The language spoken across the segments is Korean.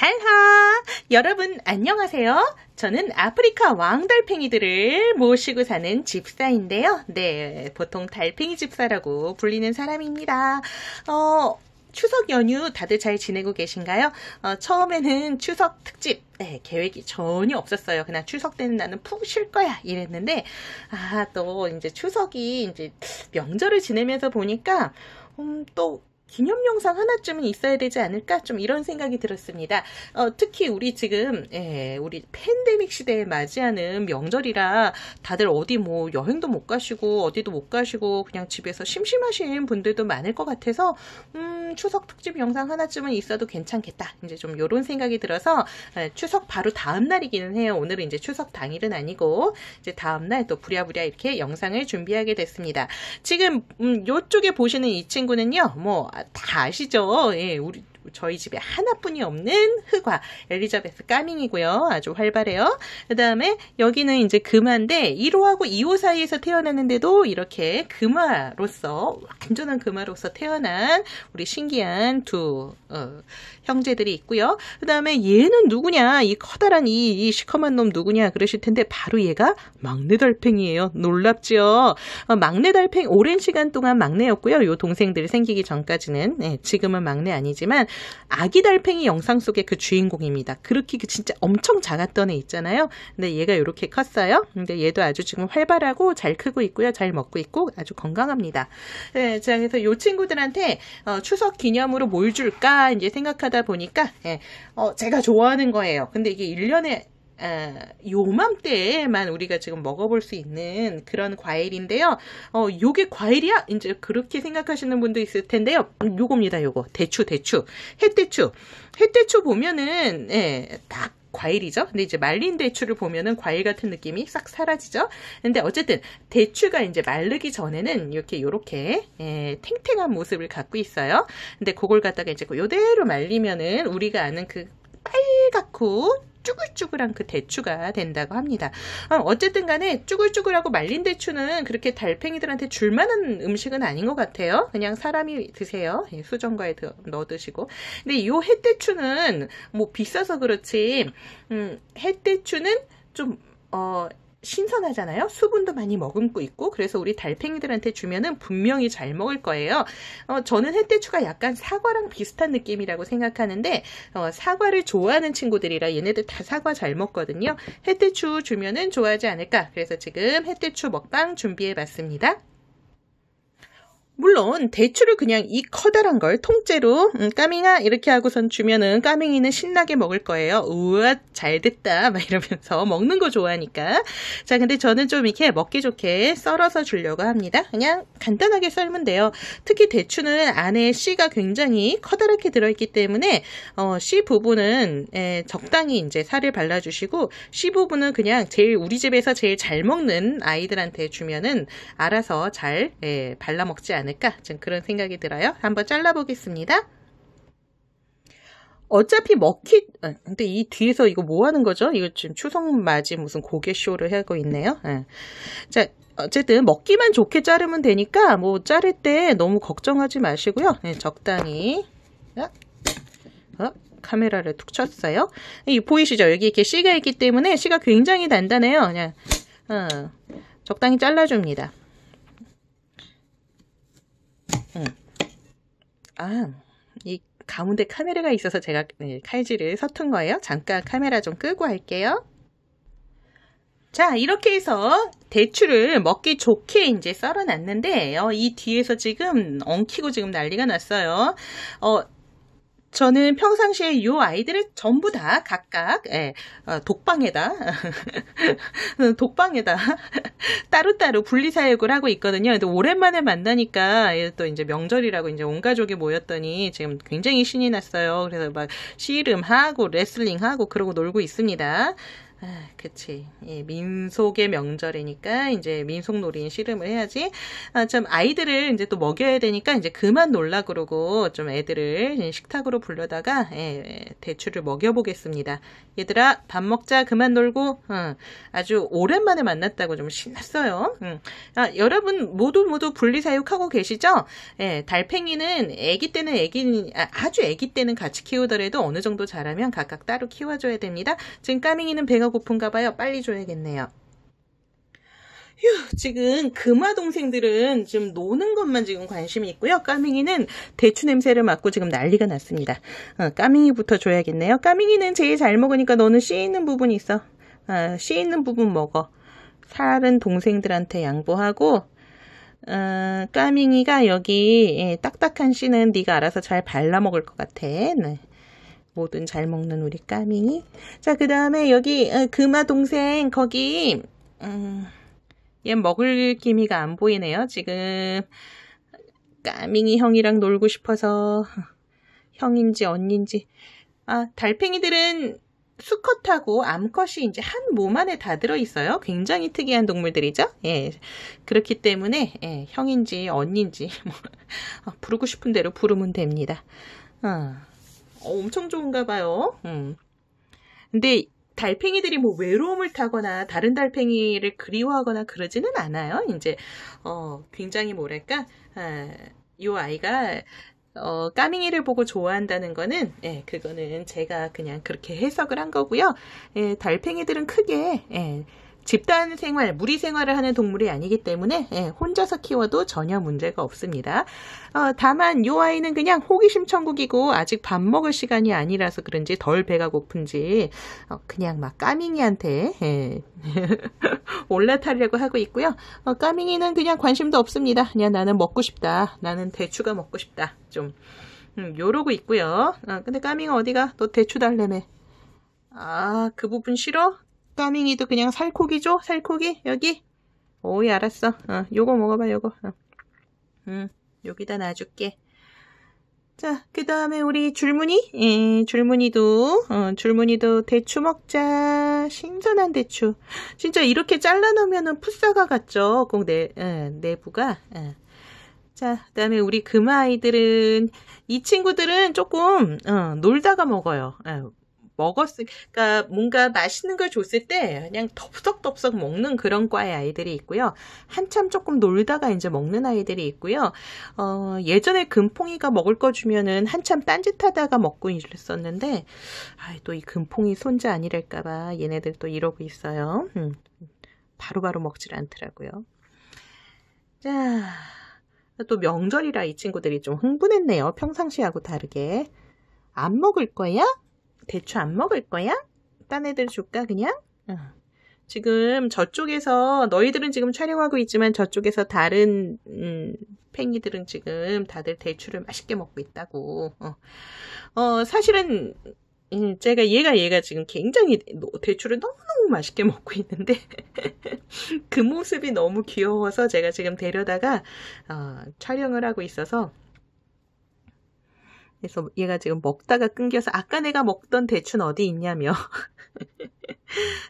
달하! 여러분 안녕하세요. 저는 아프리카 왕달팽이들을 모시고 사는 집사인데요. 네, 보통 달팽이 집사라고 불리는 사람입니다. 어, 추석 연휴 다들 잘 지내고 계신가요? 어, 처음에는 추석 특집 네, 계획이 전혀 없었어요. 그냥 추석 때는 나는 푹 쉴 거야 이랬는데 아또 이제 추석이 이제 명절을 지내면서 보니까 음, 또 기념 영상 하나쯤은 있어야 되지 않을까? 좀 이런 생각이 들었습니다. 어, 특히 우리 지금, 예, 우리 팬데믹 시대에 맞이하는 명절이라 다들 어디 뭐 여행도 못 가시고, 어디도 못 가시고, 그냥 집에서 심심하신 분들도 많을 것 같아서, 음, 추석 특집 영상 하나쯤은 있어도 괜찮겠다. 이제 좀이런 생각이 들어서, 예, 추석 바로 다음날이기는 해요. 오늘은 이제 추석 당일은 아니고, 이제 다음날 또 부랴부랴 이렇게 영상을 준비하게 됐습니다. 지금, 음, 요쪽에 보시는 이 친구는요, 뭐, 아, 다 아시죠? 예, 우리 저희 집에 하나뿐이 없는 흑화 엘리자베스 까밍이고요. 아주 활발해요. 그 다음에 여기는 이제 금화인데 1호하고 2호 사이에서 태어났는데도 이렇게 금화로서 완전한 금화로서 태어난 우리 신기한 두 어, 형제들이 있고요. 그 다음에 얘는 누구냐 이 커다란 이, 이 시커먼 놈 누구냐 그러실 텐데 바로 얘가 막내 달팽이에요. 놀랍죠? 어, 막내 달팽이 오랜 시간 동안 막내였고요. 요 동생들 이 생기기 전까지는 네, 지금은 막내 아니지만 아기 달팽이 영상 속의 그 주인공입니다. 그렇게 그 진짜 엄청 작았던 애 있잖아요. 근데 얘가 이렇게 컸어요. 근데 얘도 아주 지금 활발하고 잘 크고 있고요. 잘 먹고 있고 아주 건강합니다. 네, 자, 그래서 이 친구들한테 어, 추석 기념으로 뭘 줄까 이제 생각하다 보니까 예, 어, 제가 좋아하는 거예요. 근데 이게 1년에 아, 요맘때에만 우리가 지금 먹어볼 수 있는 그런 과일인데요. 어, 요게 과일이야? 이제 그렇게 생각하시는 분도 있을 텐데요. 요겁니다, 요거. 대추, 대추. 햇대추. 햇대추 보면은, 예, 딱 과일이죠. 근데 이제 말린 대추를 보면은 과일 같은 느낌이 싹 사라지죠. 근데 어쨌든 대추가 이제 마르기 전에는 이렇게 요렇게 예, 탱탱한 모습을 갖고 있어요. 근데 그걸 갖다가 이제 그 요대로 말리면은 우리가 아는 그 빨갛고 쭈글쭈글한 그 대추가 된다고 합니다. 아, 어쨌든 간에 쭈글쭈글하고 말린 대추는 그렇게 달팽이들한테 줄만한 음식은 아닌 것 같아요. 그냥 사람이 드세요. 예, 수정과에 넣어 드시고. 근데 이 햇대추는 뭐 비싸서 그렇지, 음, 햇대추는 좀, 어, 신선하잖아요. 수분도 많이 머금고 있고 그래서 우리 달팽이들한테 주면은 분명히 잘 먹을 거예요. 어, 저는 햇대추가 약간 사과랑 비슷한 느낌이라고 생각하는데 어, 사과를 좋아하는 친구들이라 얘네들 다 사과 잘 먹거든요. 햇대추 주면은 좋아하지 않을까. 그래서 지금 햇대추 먹방 준비해봤습니다. 물론 대추를 그냥 이 커다란 걸 통째로 음, 까밍아 이렇게 하고선 주면은 까밍이는 신나게 먹을 거예요. 우와 잘 됐다 막 이러면서 먹는 거 좋아하니까. 자 근데 저는 좀 이렇게 먹기 좋게 썰어서 주려고 합니다. 그냥 간단하게 썰면 돼요. 특히 대추는 안에 씨가 굉장히 커다랗게 들어있기 때문에 어, 씨 부분은 에, 예, 적당히 이제 살을 발라주시고 씨 부분은 그냥 제일 우리 집에서 제일 잘 먹는 아이들한테 주면은 알아서 잘 에, 예, 발라 먹지 않아요 않을까 좀 그런 생각이 들어요. 한번 잘라보겠습니다. 어차피 먹히 아, 근데 이 뒤에서 이거 뭐 하는 거죠? 이거 지금 추석 맞이 무슨 고개 쇼를 하고 있네요. 예. 자 어쨌든 먹기만 좋게 자르면 되니까 뭐 자를 때 너무 걱정하지 마시고요. 예, 적당히 어? 어? 카메라를 툭 쳤어요. 이 보이시죠? 여기 이렇게 씨가 있기 때문에 씨가 굉장히 단단해요. 그냥 어, 적당히 잘라줍니다. 음. 아, 이 가운데 카메라가 있어서 제가 네, 칼질을 서툰 거예요. 잠깐 카메라 좀 끄고 할게요. 자, 이렇게 해서 대추를 먹기 좋게 이제 썰어놨는데, 어, 이 뒤에서 지금 엉키고 지금 난리가 났어요. 어, 저는 평상시에 요 아이들을 전부 다 각각 예, 어, 독방에다 독방에다 따로따로 분리사육을 하고 있거든요. 근데 오랜만에 만나니까 또 이제 명절이라고 이제 온 가족이 모였더니 지금 굉장히 신이 났어요. 그래서 막 씨름하고 레슬링하고 그러고 놀고 있습니다. 아, 그치. 예, 민속의 명절이니까 이제 민속놀이인 씨름을 해야지. 아, 참 아이들을 이제 또 먹여야 되니까 이제 그만 놀라 그러고 좀 애들을 식탁으로 불러다가 예, 예, 대추를 먹여보겠습니다. 얘들아 밥 먹자 그만 놀고 응. 아주 오랜만에 만났다고 좀 신났어요. 응. 아, 여러분 모두 모두 분리사육하고 계시죠? 예, 달팽이는 애기 때는 애기 아, 아주 애기 때는 같이 키우더라도 어느 정도 자라면 각각 따로 키워줘야 됩니다. 지금 까밍이는 배가 전화 고픈가 봐요. 빨리 줘야겠네요. 휴, 지금 금화 동생들은 지금 노는 것만 지금 관심이 있고요. 까밍이는 대추 냄새를 맡고 지금 난리가 났습니다. 어, 까밍이부터 줘야겠네요. 까밍이는 제일 잘 먹으니까 너는 씨 있는 부분이 있어. 어, 씨 있는 부분 먹어. 살은 동생들한테 양보하고 어, 까밍이가 여기 예, 딱딱한 씨는 네가 알아서 잘 발라 먹을 것 같아. 네. 뭐든 잘 먹는 우리 까밍이 자, 그 다음에 여기 어, 금아 동생 거기 음, 얘 먹을 기미가 안 보이네요. 지금 까밍이 형이랑 놀고 싶어서 형인지 언니인지 아 달팽이들은 수컷하고 암컷이 이제 한 몸 안에 다 들어있어요. 굉장히 특이한 동물들이죠. 예. 그렇기 때문에, 예, 형인지, 언니인지, 뭐, 어, 부르고 싶은 대로 부르면 됩니다. 어. 어, 엄청 좋은가 봐요. 음. 근데 달팽이들이 뭐 외로움을 타거나 다른 달팽이를 그리워하거나 그러지는 않아요. 이제 어, 굉장히 뭐 뭐랄까 아, 이 아이가 어, 까밍이를 보고 좋아한다는 거는, 예, 그거는 제가 그냥 그렇게 해석을 한 거고요. 예, 달팽이들은 크게, 예, 집단 생활, 무리 생활을 하는 동물이 아니기 때문에 예, 혼자서 키워도 전혀 문제가 없습니다. 어, 다만 요 아이는 그냥 호기심 천국이고 아직 밥 먹을 시간이 아니라서 그런지 덜 배가 고픈지 어, 그냥 막 까밍이한테 예. 올라타려고 하고 있고요. 어, 까밍이는 그냥 관심도 없습니다. 그냥 나는 먹고 싶다. 나는 대추가 먹고 싶다. 좀 음, 요러고 있고요. 아, 근데 까밍 어디가? 너 대추 달래매. 아, 그 부분 싫어? 까밍이도 그냥 살코기 죠 살코기? 여기? 오이 알았어. 어, 요거 먹어봐 요거. 어. 음, 여기다 놔줄게. 자, 그 다음에 우리 줄무늬? 예, 줄무늬도, 어, 줄무늬도 대추 먹자. 신선한 대추. 진짜 이렇게 잘라놓으면 풋사과 같죠? 꼭 내, 예, 내부가. 예. 자, 그 다음에 우리 금아이들은, 이 친구들은 조금, 어, 놀다가 먹어요. 예, 먹었으니까 그러니까 뭔가 맛있는 걸 줬을 때 그냥 덥석덥석 먹는 그런 과의 아이들이 있고요. 한참 조금 놀다가 이제 먹는 아이들이 있고요. 어, 예전에 금풍이가 먹을 거 주면은 한참 딴짓하다가 먹고 이랬었는데 아, 또이 금풍이 손자 아니랄까봐 얘네들 또 이러고 있어요. 음, 바로바로 먹질 않더라고요. 자, 또 명절이라 이 친구들이 좀 흥분했네요. 평상시하고 다르게. 안 먹을 거야? 대추 안 먹을 거야? 딴 애들 줄까 그냥? 지금 저쪽에서 너희들은 지금 촬영하고 있지만 저쪽에서 다른 음, 팽이들은 지금 다들 대추를 맛있게 먹고 있다고. 어, 어 사실은 음, 제가 얘가 얘가 지금 굉장히 대추를 너무너무 맛있게 먹고 있는데 그 모습이 너무 귀여워서 제가 지금 데려다가 어, 촬영을 하고 있어서 그래서 얘가 지금 먹다가 끊겨서 아까 내가 먹던 대추는 어디 있냐며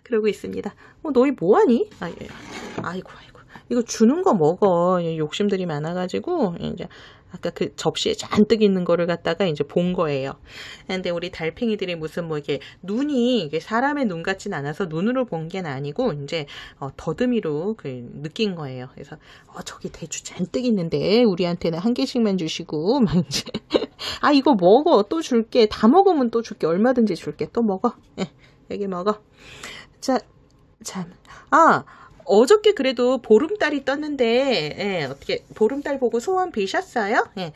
그러고 있습니다. 어, 너희 뭐하니? 아, 예. 이고 아이고. 이거 주는 거 먹어. 욕심들이 많아가지고 이제 아까 그 접시에 잔뜩 있는 거를 갖다가 이제 본 거예요. 근데 우리 달팽이들이 무슨 뭐 이게 눈이 이게 사람의 눈 같진 않아서 눈으로 본 게 아니고 이제 어 더듬이로 그 느낀 거예요. 그래서 어 저기 대추 잔뜩 있는데 우리한테는 한 개씩만 주시고 막 이제 아 이거 먹어 또 줄게 다 먹으면 또 줄게 얼마든지 줄게 또 먹어 예, 여기 먹어 자참아 어저께 그래도 보름달이 떴는데 예, 어떻게 보름달 보고 소원 빌셨어요 예.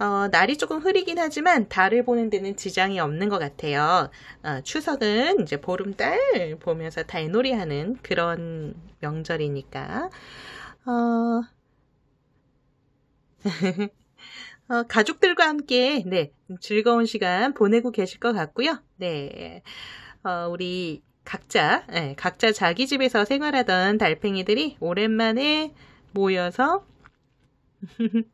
어, 날이 조금 흐리긴 하지만 달을 보는 데는 지장이 없는 것 같아요. 어, 추석은 이제 보름달 보면서 달놀이하는 그런 명절이니까 어... 어, 가족들과 함께 네 즐거운 시간 보내고 계실 것 같고요. 네, 어, 우리 각자 네, 각자 자기 집에서 생활하던 달팽이들이 오랜만에 모여서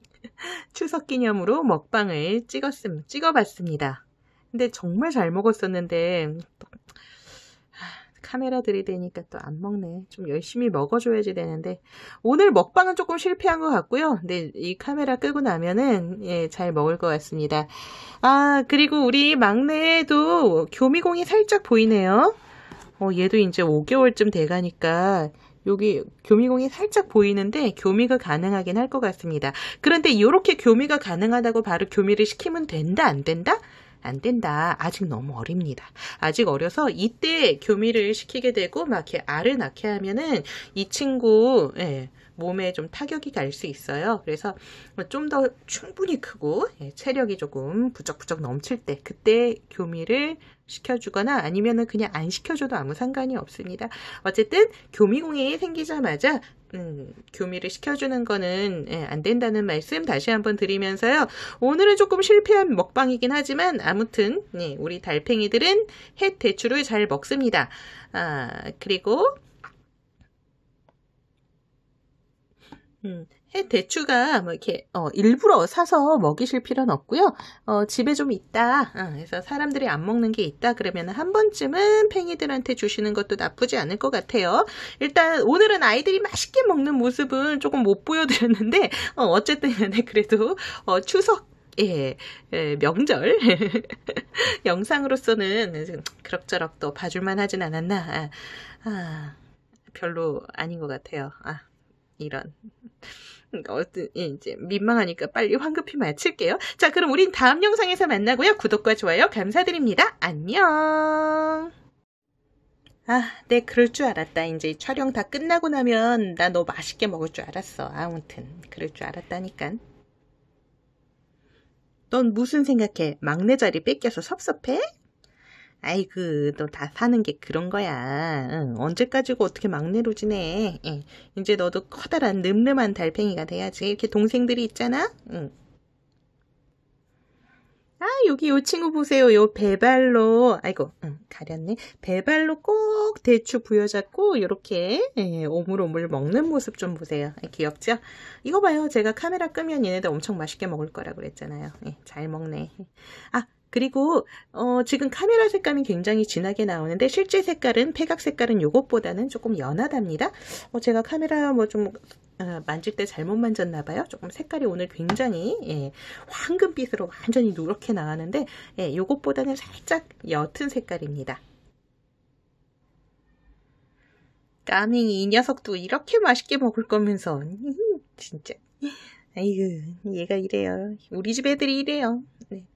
추석 기념으로 먹방을 찍었음 찍어봤습니다. 근데 정말 잘 먹었었는데 카메라 들이되니까또 안 먹네. 좀 열심히 먹어줘야지 되는데 오늘 먹방은 조금 실패한 것 같고요. 근데 이 카메라 끄고 나면은 예, 잘 먹을 것 같습니다. 아 그리고 우리 막내도 교미공이 살짝 보이네요. 어, 얘도 이제 5개월쯤 돼가니까 여기 교미공이 살짝 보이는데 교미가 가능하긴 할 것 같습니다. 그런데 이렇게 교미가 가능하다고 바로 교미를 시키면 된다 안 된다? 안 된다. 아직 너무 어립니다. 아직 어려서 이때 교미를 시키게 되고 막 이렇게 알을 낳게 하면은 이 친구 예. 몸에 좀 타격이 갈 수 있어요. 그래서 좀 더 충분히 크고 예, 체력이 조금 부쩍부쩍 넘칠 때 그때 교미를 시켜주거나 아니면은 그냥 안 시켜줘도 아무 상관이 없습니다. 어쨌든 교미공이 생기자마자 음, 교미를 시켜주는 거는 예, 안 된다는 말씀 다시 한번 드리면서요. 오늘은 조금 실패한 먹방이긴 하지만 아무튼 예, 우리 달팽이들은 햇 대추를 잘 먹습니다. 아, 그리고 음, 해 대추가 뭐 이렇게 어, 일부러 사서 먹이실 필요는 없고요. 어, 집에 좀 있다. 아, 그래서 사람들이 안 먹는 게 있다 그러면 한 번쯤은 팽이들한테 주시는 것도 나쁘지 않을 것 같아요. 일단 오늘은 아이들이 맛있게 먹는 모습은 조금 못 보여드렸는데 어, 어쨌든 간에 그래도 어, 추석 예, 예, 명절 영상으로서는 그럭저럭 또 봐줄만 하진 않았나. 아, 아, 별로 아닌 것 같아요. 아, 이런. 그러니까 어떤 예, 이제 민망하니까 빨리 황급히 마칠게요. 자, 그럼 우린 다음 영상에서 만나고요. 구독과 좋아요 감사드립니다. 안녕. 아, 네, 그럴 줄 알았다. 이제 촬영 다 끝나고 나면 나 너 맛있게 먹을 줄 알았어. 아무튼 그럴 줄알았다니깐넌 무슨 생각해? 막내 자리 뺏겨서 섭섭해? 아이 그너 다 사는 게 그런 거야. 응, 언제까지고 어떻게 막내로 지내? 예, 이제 너도 커다란 늠름한 달팽이가 돼야지. 이렇게 동생들이 있잖아. 응. 아 여기 요 친구 보세요. 요 배발로 아이고 응, 가렸네. 배발로 꼭 대추 부여잡고 이렇게 예, 오물오물 먹는 모습 좀 보세요. 아, 귀엽죠? 이거 봐요. 제가 카메라 끄면 얘네들 엄청 맛있게 먹을 거라고 그랬잖아요. 예, 잘 먹네. 아 그리고 어, 지금 카메라 색감이 굉장히 진하게 나오는데 실제 색깔은 폐각 색깔은 이것보다는 조금 연하답니다. 어, 제가 카메라 뭐좀 어, 만질 때 잘못 만졌나 봐요. 조금 색깔이 오늘 굉장히 예, 황금빛으로 완전히 누렇게 나왔는데 이것보다는 예, 살짝 옅은 색깔입니다. 까밍이 이 녀석도 이렇게 맛있게 먹을 거면서 진짜 아이고 얘가 이래요 우리 집 애들이 이래요 네.